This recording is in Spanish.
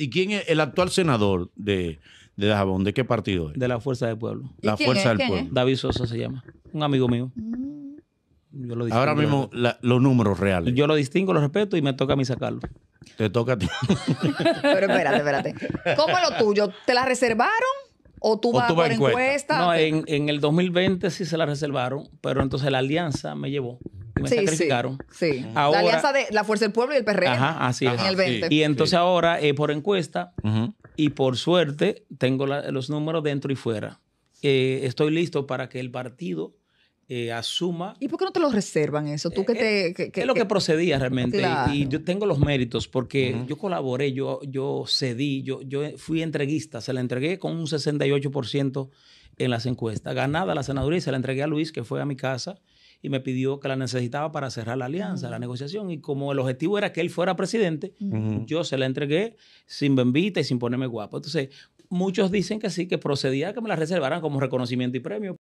¿Y quién es el actual senador de, de Dajabón? ¿De qué partido es? De la Fuerza del Pueblo. La Fuerza del Pueblo. David Sosa se llama. Un amigo mío. Mm. Yo lo Ahora mismo los números reales. Yo lo distingo, lo respeto y me toca a mí sacarlo. Te toca a ti. Pero espérate, espérate. ¿Cómo es lo tuyo? ¿Te la reservaron? ¿O tú vas, por encuesta? No, en, el 2020 sí se la reservaron, pero entonces la alianza me llevó me sí, Sí, la alianza de la Fuerza del Pueblo y el PRM. Ajá, así es. y entonces ahora, por encuesta, y por suerte, tengo los números dentro y fuera. Eh, estoy listo para que el partido eh, asuma. ¿Y por qué no te lo reservan eso? Tú que eh, te. es lo que, procedía realmente. Y, yo tengo los méritos porque yo colaboré, yo, yo cedí, yo, yo fui entreguista, se la entregué con un 68% en las encuestas. Ganada la senaduría, se la entregué a Luis, que fue a mi casa y me pidió que la necesitaba para cerrar la alianza, la negociación. Y como el objetivo era que él fuera presidente, yo se la entregué sin benvita y sin ponerme guapo. Entonces, muchos dicen que sí, que procedía que me la reservaran como reconocimiento y premio.